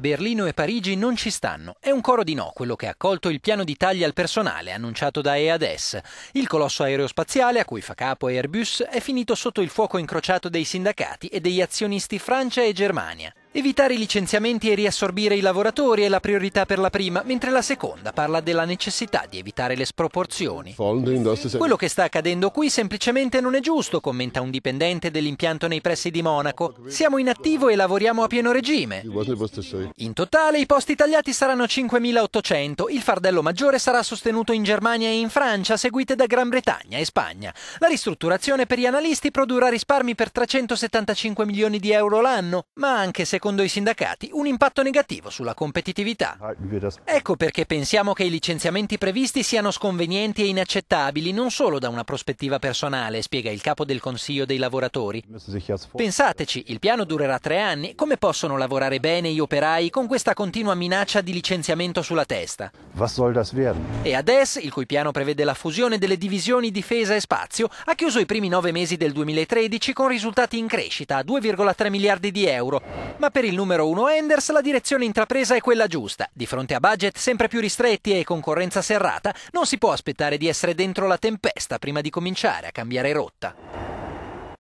Berlino e Parigi non ci stanno. È un coro di no quello che ha accolto il piano di tagli al personale annunciato da EADES. Il colosso aerospaziale, a cui fa capo Airbus, è finito sotto il fuoco incrociato dei sindacati e degli azionisti Francia e Germania. Evitare i licenziamenti e riassorbire i lavoratori è la priorità per la prima, mentre la seconda parla della necessità di evitare le sproporzioni. Quello che sta accadendo qui semplicemente non è giusto, commenta un dipendente dell'impianto nei pressi di Monaco. Siamo in attivo e lavoriamo a pieno regime. In totale i posti tagliati saranno 5.800, il fardello maggiore sarà sostenuto in Germania e in Francia, seguite da Gran Bretagna e Spagna. La ristrutturazione per gli analisti produrrà risparmi per 375 milioni di euro l'anno, ma anche se secondo i sindacati, un impatto negativo sulla competitività. Ah, ecco perché pensiamo che i licenziamenti previsti siano sconvenienti e inaccettabili non solo da una prospettiva personale, spiega il capo del Consiglio dei lavoratori. Pensateci, il piano durerà tre anni, come possono lavorare bene gli operai con questa continua minaccia di licenziamento sulla testa? E ADES, il cui piano prevede la fusione delle divisioni difesa e spazio, ha chiuso i primi nove mesi del 2013 con risultati in crescita a 2,3 miliardi di euro, ma per il numero 1 Enders la direzione intrapresa è quella giusta. Di fronte a budget sempre più ristretti e concorrenza serrata, non si può aspettare di essere dentro la tempesta prima di cominciare a cambiare rotta.